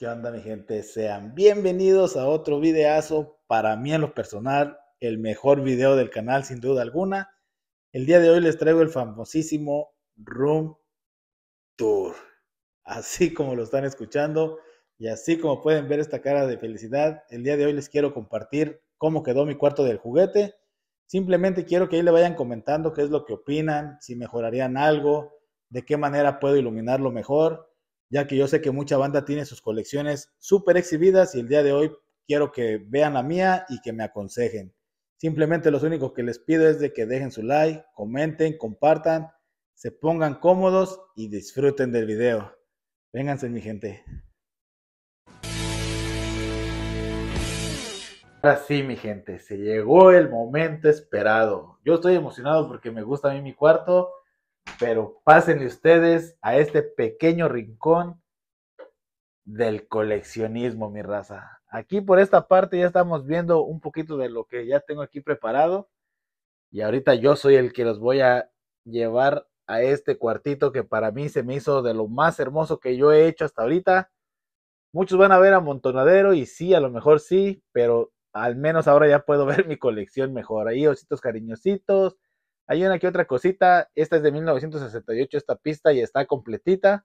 ¿Qué onda mi gente? Sean bienvenidos a otro videazo, para mí en lo personal, el mejor video del canal sin duda alguna. El día de hoy les traigo el famosísimo Room Tour. Así como lo están escuchando y así como pueden ver esta cara de felicidad, el día de hoy les quiero compartir cómo quedó mi cuarto del juguete. Simplemente quiero que ahí le vayan comentando qué es lo que opinan, si mejorarían algo, de qué manera puedo iluminarlo mejor ya que yo sé que mucha banda tiene sus colecciones súper exhibidas y el día de hoy quiero que vean la mía y que me aconsejen. Simplemente los único que les pido es de que dejen su like, comenten, compartan, se pongan cómodos y disfruten del video. Vénganse mi gente. Ahora sí, mi gente, se llegó el momento esperado. Yo estoy emocionado porque me gusta a mí mi cuarto pero pásenle ustedes a este pequeño rincón del coleccionismo, mi raza. Aquí por esta parte ya estamos viendo un poquito de lo que ya tengo aquí preparado. Y ahorita yo soy el que los voy a llevar a este cuartito que para mí se me hizo de lo más hermoso que yo he hecho hasta ahorita. Muchos van a ver amontonadero y sí, a lo mejor sí, pero al menos ahora ya puedo ver mi colección mejor. Ahí ositos cariñositos, hay una que otra cosita. Esta es de 1968, esta pista y está completita.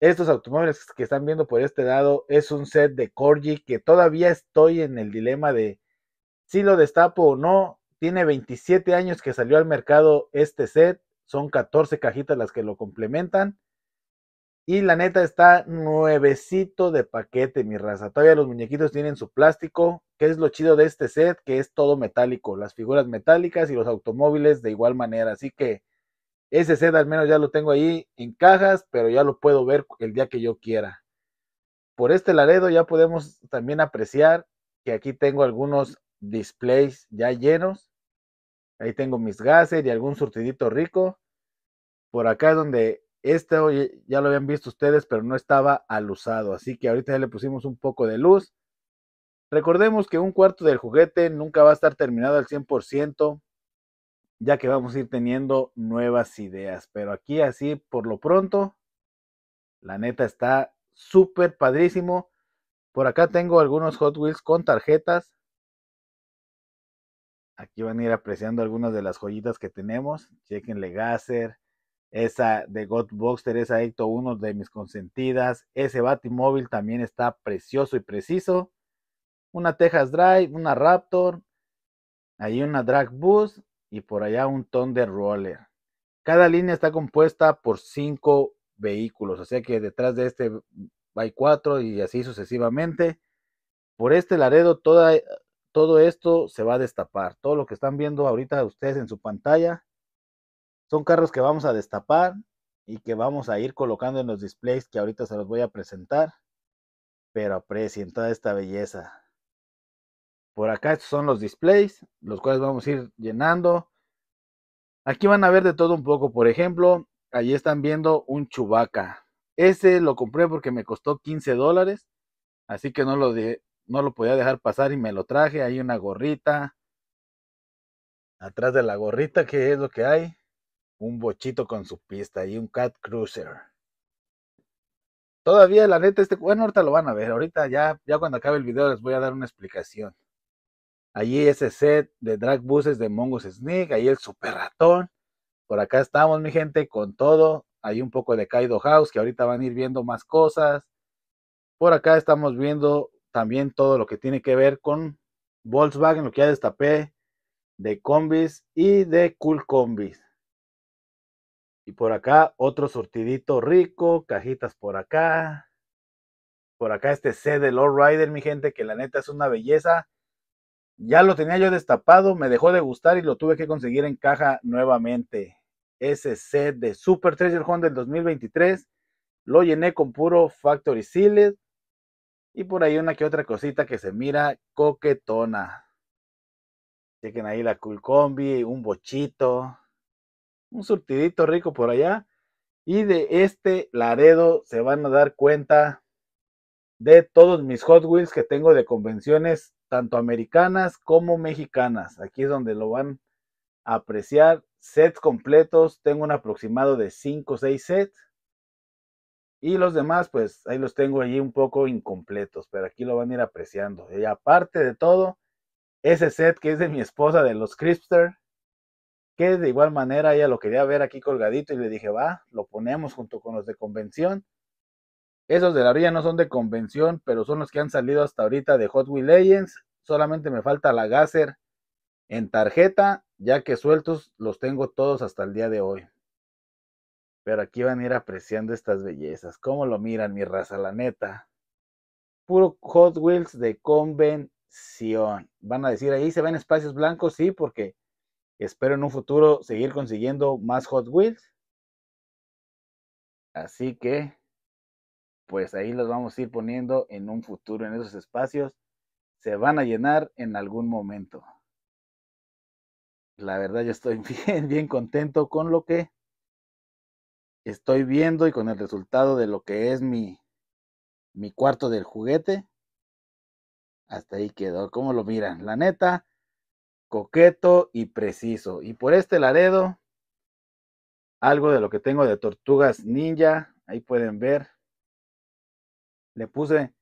Estos automóviles que están viendo por este lado es un set de Corgi que todavía estoy en el dilema de si lo destapo o no. Tiene 27 años que salió al mercado este set. Son 14 cajitas las que lo complementan. Y la neta está nuevecito de paquete, mi raza. Todavía los muñequitos tienen su plástico, que es lo chido de este set, que es todo metálico. Las figuras metálicas y los automóviles de igual manera. Así que ese set al menos ya lo tengo ahí en cajas, pero ya lo puedo ver el día que yo quiera. Por este Laredo ya podemos también apreciar que aquí tengo algunos displays ya llenos. Ahí tengo mis gases y algún surtidito rico. Por acá es donde este ya lo habían visto ustedes, pero no estaba alusado, así que ahorita ya le pusimos un poco de luz. Recordemos que un cuarto del juguete nunca va a estar terminado al 100%, ya que vamos a ir teniendo nuevas ideas, pero aquí así por lo pronto, la neta está súper padrísimo. Por acá tengo algunos Hot Wheels con tarjetas. Aquí van a ir apreciando algunas de las joyitas que tenemos. Chequenle Gasser, esa de God Boxer, esa Ecto uno de mis consentidas, ese Batimóvil también está precioso y preciso, una Texas Drive, una Raptor, ahí una Drag Bus y por allá un ton de Roller. Cada línea está compuesta por cinco vehículos, o sea que detrás de este hay cuatro y así sucesivamente. Por este Laredo todo esto se va a destapar. Todo lo que están viendo ahorita ustedes en su pantalla son carros que vamos a destapar y que vamos a ir colocando en los displays que ahorita se los voy a presentar. Pero aprecien toda esta belleza. Por acá estos son los displays, los cuales vamos a ir llenando. Aquí van a ver de todo un poco. Por ejemplo, allí están viendo un chubaca. Ese lo compré porque me costó 15 dólares. Así que no lo, no lo podía dejar pasar y me lo traje. Hay una gorrita. Atrás de la gorrita, que es lo que hay un bochito con su pista y un Cat Cruiser. Todavía, la neta, este. Bueno, ahorita lo van a ver. Ahorita ya, ya cuando acabe el video les voy a dar una explicación. Allí ese set de drag buses de Mongoose Sneak, ahí el super ratón. Por acá estamos, mi gente, con todo. Hay un poco de Kaido House, que ahorita van a ir viendo más cosas. Por acá estamos viendo también todo lo que tiene que ver con Volkswagen, lo que ya destapé de combis y de cool combis. Y por acá otro sortidito rico, cajitas por acá. Por acá este C de Lord Rider, mi gente, que la neta es una belleza. Ya lo tenía yo destapado, me dejó de gustar y lo tuve que conseguir en caja nuevamente. Ese set de Super Treasure Hunt del 2023 lo llené con puro Factory Sealed y por ahí una que otra cosita que se mira coquetona. Chequen ahí la cool combi, un bochito, un surtidito rico por allá. Y de este Laredo se van a dar cuenta de todos mis Hot Wheels que tengo de convenciones, tanto americanas como mexicanas. Aquí es donde lo van a apreciar. Sets completos, tengo un aproximado de 5 o 6 sets. Y los demás, pues ahí los tengo allí un poco incompletos, pero aquí lo van a ir apreciando. Y aparte de todo, ese set que es de mi esposa de los Cripster de igual manera ella lo quería ver aquí colgadito y le dije, va, lo ponemos junto con los de convención. Esos de la orilla no son de convención, pero son los que han salido hasta ahorita de Hot Wheels Legends. Solamente me falta la Gasser en tarjeta, ya que sueltos los tengo todos hasta el día de hoy. Pero aquí van a ir apreciando estas bellezas. ¿Cómo lo miran, mi raza? La neta. Puro Hot Wheels de convención. Van a decir, ahí se ven espacios blancos, sí, porque Espero en un futuro seguir consiguiendo más Hot Wheels. Así que, pues ahí los vamos a ir poniendo en un futuro en esos espacios. Se van a llenar en algún momento. La verdad, yo estoy bien, bien contento con lo que estoy viendo y con el resultado de lo que es mi, mi cuarto del juguete. Hasta ahí quedó. ¿Cómo lo miran? La neta, coqueto y preciso. Y por este Laredo, algo de lo que tengo de tortugas ninja, ahí pueden ver. Le puse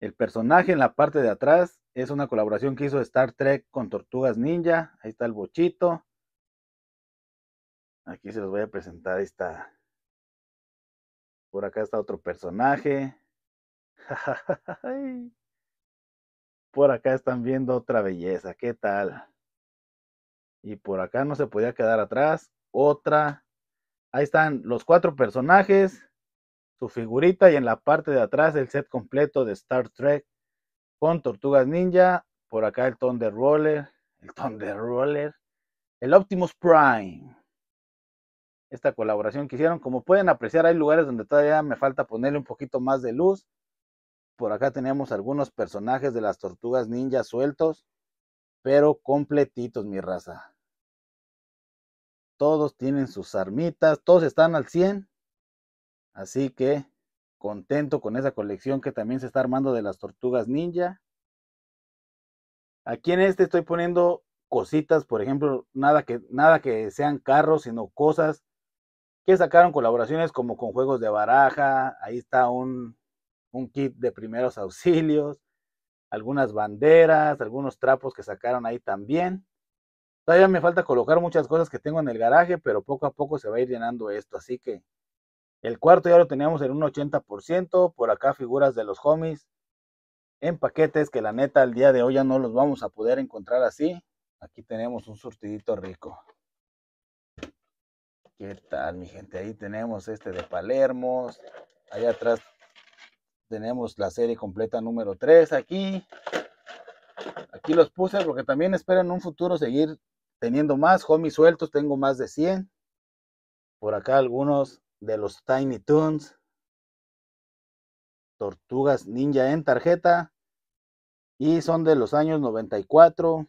el personaje en la parte de atrás, es una colaboración que hizo Star Trek con tortugas ninja, ahí está el bochito. Aquí se los voy a presentar, esta. está. Por acá está otro personaje. Por acá están viendo otra belleza, ¿qué tal? Y por acá no se podía quedar atrás. Otra. Ahí están los cuatro personajes, su figurita y en la parte de atrás el set completo de Star Trek con Tortugas Ninja. Por acá el Thunder Roller, el Thunder Roller, el Optimus Prime. Esta colaboración que hicieron, como pueden apreciar, hay lugares donde todavía me falta ponerle un poquito más de luz por acá tenemos algunos personajes de las tortugas ninja sueltos, pero completitos, mi raza. Todos tienen sus armitas, todos están al 100. Así que contento con esa colección que también se está armando de las tortugas ninja. Aquí en este estoy poniendo cositas, por ejemplo, nada que, nada que sean carros, sino cosas que sacaron colaboraciones como con juegos de baraja. Ahí está un un kit de primeros auxilios, algunas banderas, algunos trapos que sacaron ahí también. Todavía me falta colocar muchas cosas que tengo en el garaje, pero poco a poco se va a ir llenando esto. Así que el cuarto ya lo teníamos en un 80%. Por acá figuras de los homies en paquetes que la neta al día de hoy ya no los vamos a poder encontrar así. Aquí tenemos un surtidito rico. ¿Qué tal, mi gente? Ahí tenemos este de Palermos. Allá atrás tenemos la serie completa número 3 aquí. Aquí los puse porque también espero en un futuro seguir teniendo más homies sueltos. Tengo más de 100. Por acá algunos de los Tiny Toons. Tortugas Ninja en tarjeta. Y son de los años 94.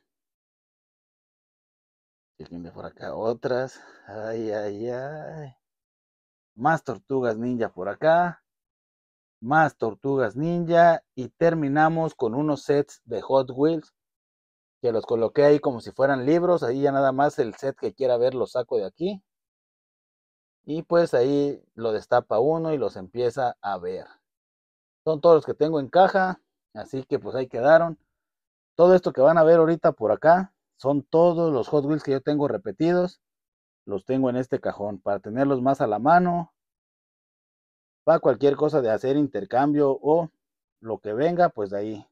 Tiene por acá otras. Ay, ay, ay. Más tortugas ninja por acá más tortugas ninja y terminamos con unos sets de Hot Wheels que los coloqué ahí como si fueran libros, ahí ya nada más el set que quiera ver lo saco de aquí y pues ahí lo destapa uno y los empieza a ver. Son todos los que tengo en caja, así que pues ahí quedaron. Todo esto que van a ver ahorita por acá son todos los Hot Wheels que yo tengo repetidos. Los tengo en este cajón para tenerlos más a la mano para cualquier cosa de hacer intercambio o lo que venga, pues de ahí.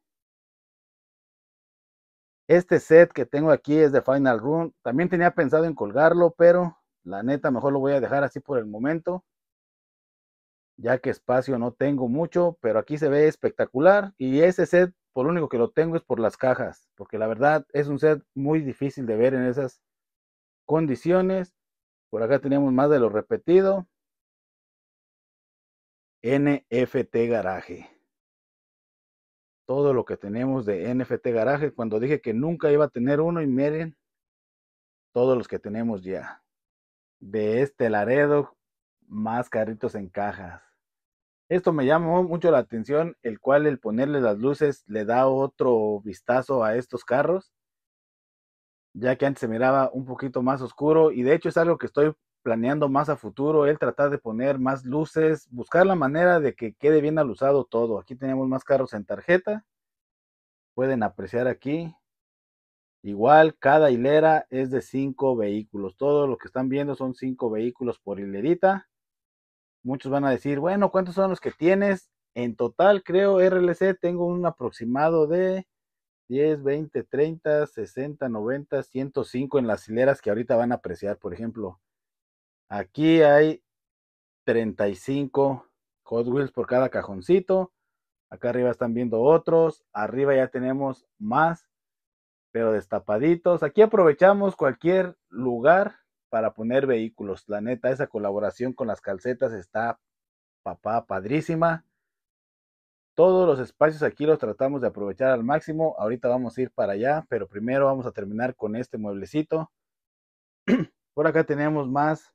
Este set que tengo aquí es de Final Room. También tenía pensado en colgarlo, pero la neta mejor lo voy a dejar así por el momento. Ya que espacio no tengo mucho, pero aquí se ve espectacular. Y ese set, por lo único que lo tengo es por las cajas. Porque la verdad es un set muy difícil de ver en esas condiciones. Por acá tenemos más de lo repetido. NFT Garaje. Todo lo que tenemos de NFT Garaje. Cuando dije que nunca iba a tener uno y miren todos los que tenemos ya. De este Laredo, más carritos en cajas. Esto me llamó mucho la atención, el cual el ponerle las luces le da otro vistazo a estos carros, ya que antes se miraba un poquito más oscuro y de hecho es algo que estoy planeando más a futuro, él tratar de poner más luces, buscar la manera de que quede bien usado todo. Aquí tenemos más carros en tarjeta, pueden apreciar aquí. Igual, cada hilera es de cinco vehículos. Todo lo que están viendo son cinco vehículos por hilerita. Muchos van a decir, bueno, ¿cuántos son los que tienes? En total, creo, RLC, tengo un aproximado de 10, 20, 30, 60, 90, 105 en las hileras que ahorita van a apreciar. Por ejemplo, Aquí hay 35 Hot Wheels por cada cajoncito. Acá arriba están viendo otros. Arriba ya tenemos más, pero destapaditos. Aquí aprovechamos cualquier lugar para poner vehículos. La neta, esa colaboración con las calcetas está papá padrísima. Todos los espacios aquí los tratamos de aprovechar al máximo. Ahorita vamos a ir para allá, pero primero vamos a terminar con este mueblecito. Por acá tenemos más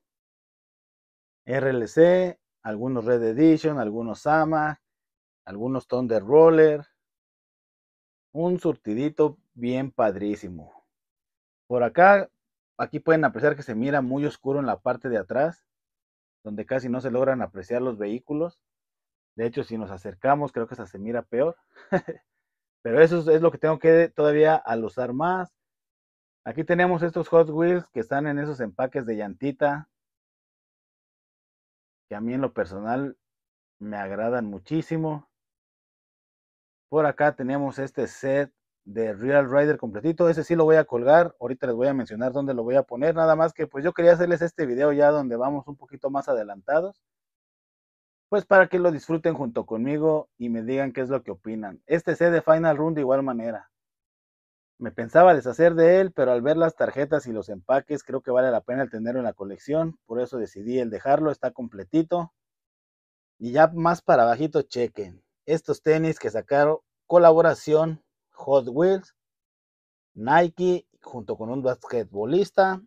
RLC, algunos Red Edition, algunos AMA, algunos Thunder Roller. Un surtidito bien padrísimo. Por acá, aquí pueden apreciar que se mira muy oscuro en la parte de atrás, donde casi no se logran apreciar los vehículos. De hecho, si nos acercamos, creo que hasta se mira peor. Pero eso es lo que tengo que todavía al usar más. Aquí tenemos estos Hot Wheels que están en esos empaques de llantita que a mí en lo personal me agradan muchísimo. Por acá tenemos este set de Real Rider completito. Ese sí lo voy a colgar. Ahorita les voy a mencionar dónde lo voy a poner. Nada más que pues yo quería hacerles este video ya donde vamos un poquito más adelantados. Pues para que lo disfruten junto conmigo y me digan qué es lo que opinan. Este set de Final Run de igual manera. Me pensaba deshacer de él, pero al ver las tarjetas y los empaques, creo que vale la pena el tenerlo en la colección. Por eso decidí el dejarlo, está completito. Y ya más para bajito, chequen. Estos tenis que sacaron colaboración Hot Wheels, Nike, junto con un basquetbolista.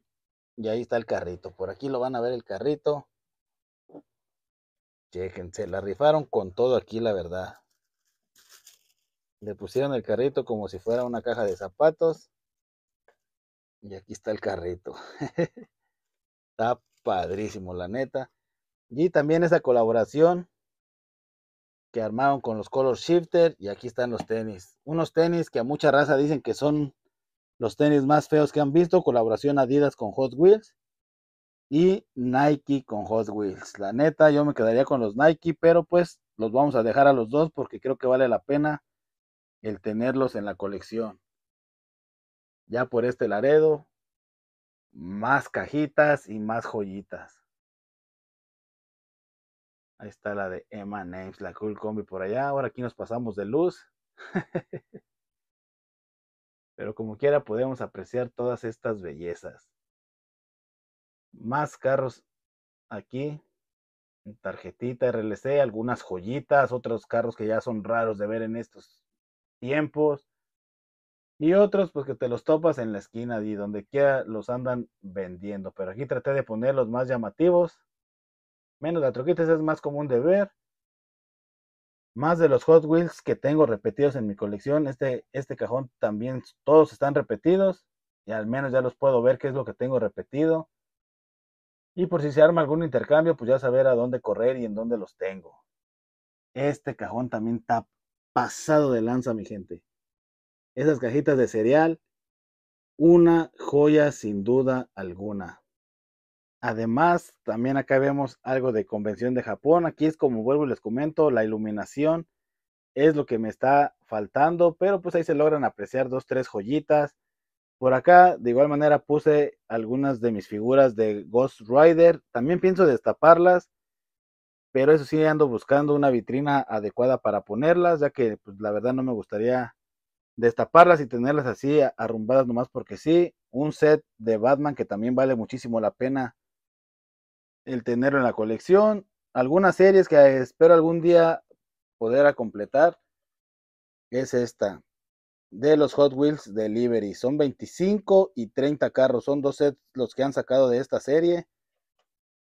Y ahí está el carrito. Por aquí lo van a ver el carrito. Chequen, se la rifaron con todo aquí, la verdad. Le pusieron el carrito como si fuera una caja de zapatos. Y aquí está el carrito. está padrísimo, la neta. Y también esa colaboración que armaron con los Color Shifter. Y aquí están los tenis. Unos tenis que a mucha raza dicen que son los tenis más feos que han visto. Colaboración Adidas con Hot Wheels. Y Nike con Hot Wheels. La neta, yo me quedaría con los Nike, pero pues los vamos a dejar a los dos porque creo que vale la pena el tenerlos en la colección. Ya por este Laredo, más cajitas y más joyitas. Ahí está la de Emma Names, la cool combi por allá. Ahora aquí nos pasamos de luz. Pero como quiera podemos apreciar todas estas bellezas. Más carros aquí tarjetita RLC, algunas joyitas, otros carros que ya son raros de ver en estos tiempos. Y otros, pues que te los topas en la esquina y donde quiera los andan vendiendo. Pero aquí traté de poner los más llamativos. Menos la troquita, es más común de ver. Más de los Hot Wheels que tengo repetidos en mi colección. Este, este cajón también todos están repetidos. Y al menos ya los puedo ver qué es lo que tengo repetido. Y por si se arma algún intercambio, pues ya saber a dónde correr y en dónde los tengo. Este cajón también está pasado de lanza, mi gente. Esas cajitas de cereal, una joya sin duda alguna. Además, también acá vemos algo de convención de Japón. Aquí es como vuelvo y les comento, la iluminación es lo que me está faltando, pero pues ahí se logran apreciar dos, tres joyitas. Por acá, de igual manera, puse algunas de mis figuras de Ghost Rider. También pienso destaparlas pero eso sí ando buscando una vitrina adecuada para ponerlas, ya que pues, la verdad no me gustaría destaparlas y tenerlas así arrumbadas nomás porque sí, un set de Batman que también vale muchísimo la pena el tenerlo en la colección, algunas series que eh, espero algún día poder completar es esta de los Hot Wheels Delivery. Son 25 y 30 carros, son dos sets los que han sacado de esta serie.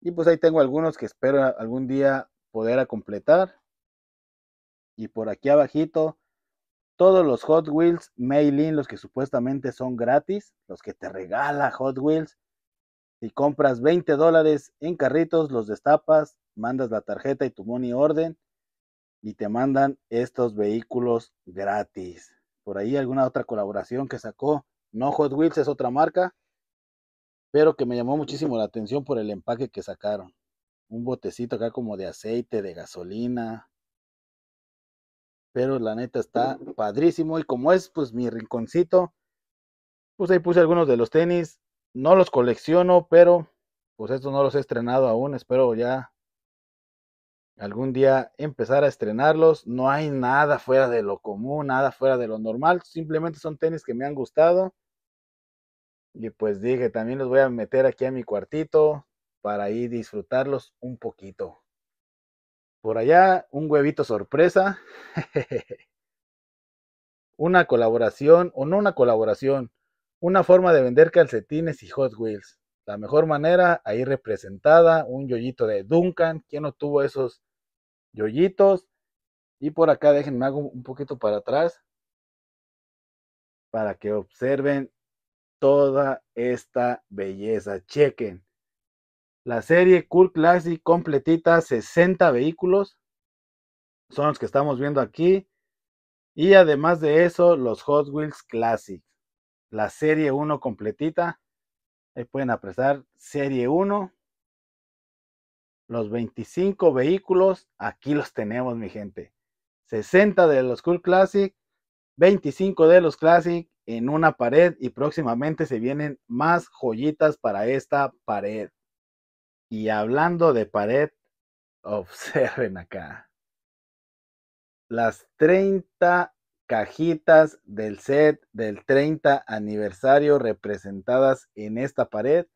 Y pues ahí tengo algunos que espero algún día poder a completar. Y por aquí abajito, todos los Hot Wheels mail-in, los que supuestamente son gratis, los que te regala Hot Wheels. Si compras 20 dólares en carritos, los destapas, mandas la tarjeta y tu money orden y te mandan estos vehículos gratis. Por ahí alguna otra colaboración que sacó, no Hot Wheels es otra marca, pero que me llamó muchísimo la atención por el empaque que sacaron. Un botecito acá como de aceite, de gasolina. Pero la neta está padrísimo y como es pues mi rinconcito, pues ahí puse algunos de los tenis. No los colecciono, pero pues estos no los he estrenado aún. Espero ya algún día empezar a estrenarlos. No hay nada fuera de lo común, nada fuera de lo normal. Simplemente son tenis que me han gustado y pues dije, también los voy a meter aquí a mi cuartito para ahí disfrutarlos un poquito. Por allá, un huevito sorpresa. una colaboración, o no una colaboración, una forma de vender calcetines y Hot Wheels. La mejor manera, ahí representada, un yoyito de Duncan. ¿Quién no tuvo esos yoyitos? Y por acá, déjenme hago un poquito para atrás para que observen toda esta belleza. Chequen. La serie Cool Classic completita 60 vehículos. Son los que estamos viendo aquí. Y además de eso, los Hot Wheels Classic. La serie 1 completita. Ahí pueden apresar serie 1. Los 25 vehículos. Aquí los tenemos, mi gente. 60 de los Cool Classic. 25 de los Classic en una pared y próximamente se vienen más joyitas para esta pared. Y hablando de pared, observen acá. Las 30 cajitas del set del 30 aniversario representadas en esta pared.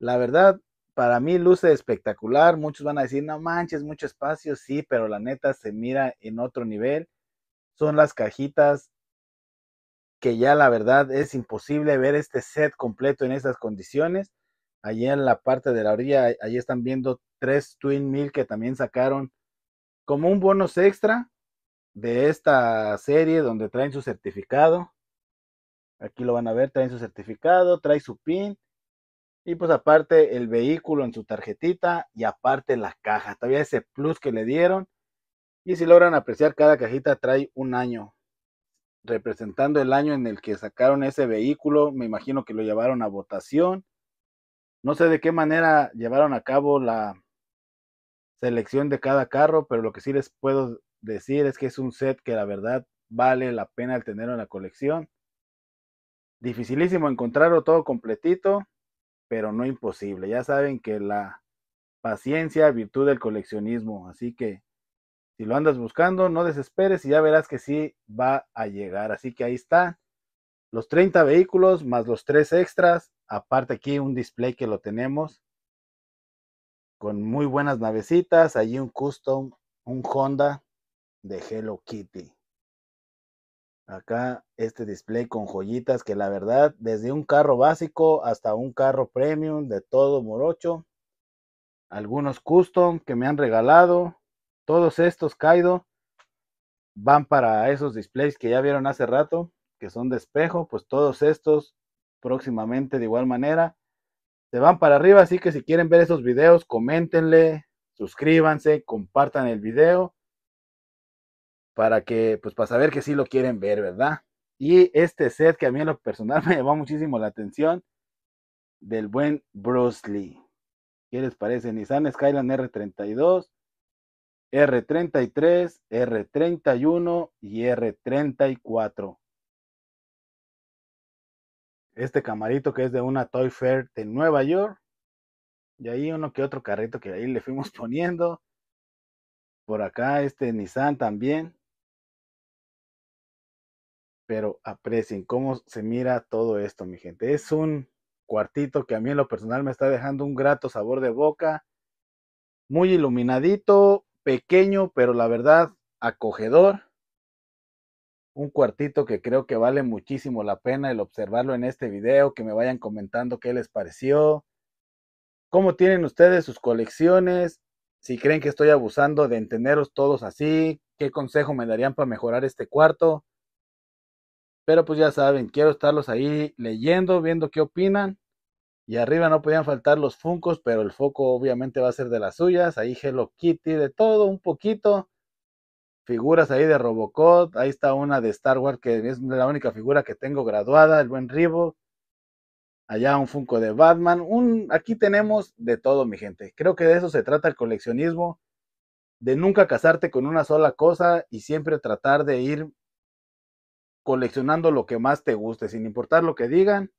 La verdad, para mí luce espectacular. Muchos van a decir, no manches, mucho espacio, sí, pero la neta se mira en otro nivel. Son las cajitas que ya la verdad es imposible ver este set completo en estas condiciones. Allí en la parte de la orilla, allí están viendo tres Twin Mill que también sacaron como un bonus extra de esta serie donde traen su certificado. Aquí lo van a ver, traen su certificado, trae su pin. Y pues aparte el vehículo en su tarjetita y aparte la caja. Todavía ese plus que le dieron. Y si logran apreciar, cada cajita trae un año representando el año en el que sacaron ese vehículo, me imagino que lo llevaron a votación. No sé de qué manera llevaron a cabo la selección de cada carro, pero lo que sí les puedo decir es que es un set que la verdad vale la pena el tenerlo en la colección. Dificilísimo encontrarlo todo completito, pero no imposible. Ya saben que la paciencia, virtud del coleccionismo, así que si lo andas buscando, no desesperes y ya verás que sí va a llegar. Así que ahí está. Los 30 vehículos más los 3 extras. Aparte aquí un display que lo tenemos. Con muy buenas navecitas. Allí un custom, un Honda de Hello Kitty. Acá este display con joyitas que la verdad, desde un carro básico hasta un carro premium de todo morocho. Algunos custom que me han regalado todos estos Kaido van para esos displays que ya vieron hace rato, que son de espejo, pues todos estos próximamente de igual manera se van para arriba, así que si quieren ver esos videos, coméntenle, suscríbanse, compartan el video para que pues para saber que sí lo quieren ver, ¿verdad? Y este set que a mí en lo personal me llamó muchísimo la atención del buen Bruce Lee. ¿Qué les parece? Nissan Skyline R32 R33, R31 y R34. Este camarito que es de una Toy Fair de Nueva York. Y ahí uno que otro carrito que ahí le fuimos poniendo. Por acá este Nissan también. Pero aprecien cómo se mira todo esto, mi gente. Es un cuartito que a mí en lo personal me está dejando un grato sabor de boca. Muy iluminadito, pequeño, pero la verdad acogedor. Un cuartito que creo que vale muchísimo la pena el observarlo en este video, que me vayan comentando qué les pareció, cómo tienen ustedes sus colecciones, si creen que estoy abusando de entenderos todos así, qué consejo me darían para mejorar este cuarto. Pero pues ya saben, quiero estarlos ahí leyendo, viendo qué opinan. Y arriba no podían faltar los Funcos, pero el foco obviamente va a ser de las suyas. Ahí Hello Kitty, de todo un poquito. Figuras ahí de Robocop. Ahí está una de Star Wars, que es la única figura que tengo graduada, el buen Ribo. Allá un Funko de Batman. Un, aquí tenemos de todo, mi gente. Creo que de eso se trata el coleccionismo. De nunca casarte con una sola cosa y siempre tratar de ir coleccionando lo que más te guste, sin importar lo que digan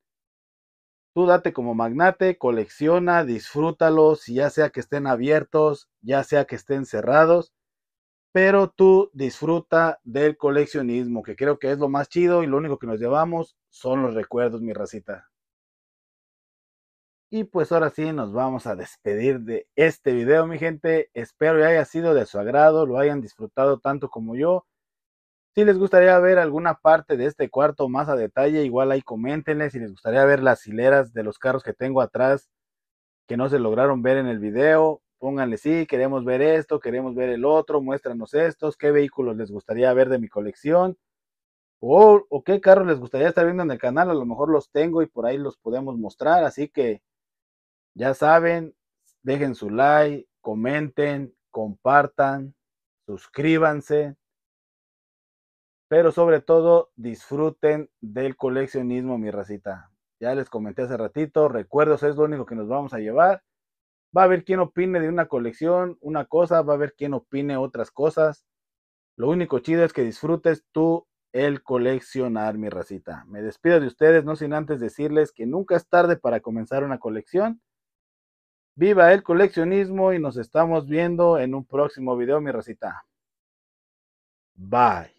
Tú date como magnate, colecciona, disfrútalos, ya sea que estén abiertos, ya sea que estén cerrados, pero tú disfruta del coleccionismo, que creo que es lo más chido y lo único que nos llevamos son los recuerdos, mi racita. Y pues ahora sí nos vamos a despedir de este video, mi gente. Espero que haya sido de su agrado, lo hayan disfrutado tanto como yo. Si les gustaría ver alguna parte de este cuarto más a detalle, igual ahí coméntenle. Si les gustaría ver las hileras de los carros que tengo atrás que no se lograron ver en el video, pónganle sí, queremos ver esto, queremos ver el otro, muéstranos estos, qué vehículos les gustaría ver de mi colección. O, qué carros les gustaría estar viendo en el canal, a lo mejor los tengo y por ahí los podemos mostrar, así que ya saben, dejen su like, comenten, compartan, suscríbanse, pero sobre todo, disfruten del coleccionismo, mi racita. Ya les comenté hace ratito, recuerdos es lo único que nos vamos a llevar. Va a haber quien opine de una colección, una cosa, va a haber quien opine otras cosas. Lo único chido es que disfrutes tú el coleccionar, mi racita. Me despido de ustedes, no sin antes decirles que nunca es tarde para comenzar una colección. Viva el coleccionismo y nos estamos viendo en un próximo video, mi racita. Bye.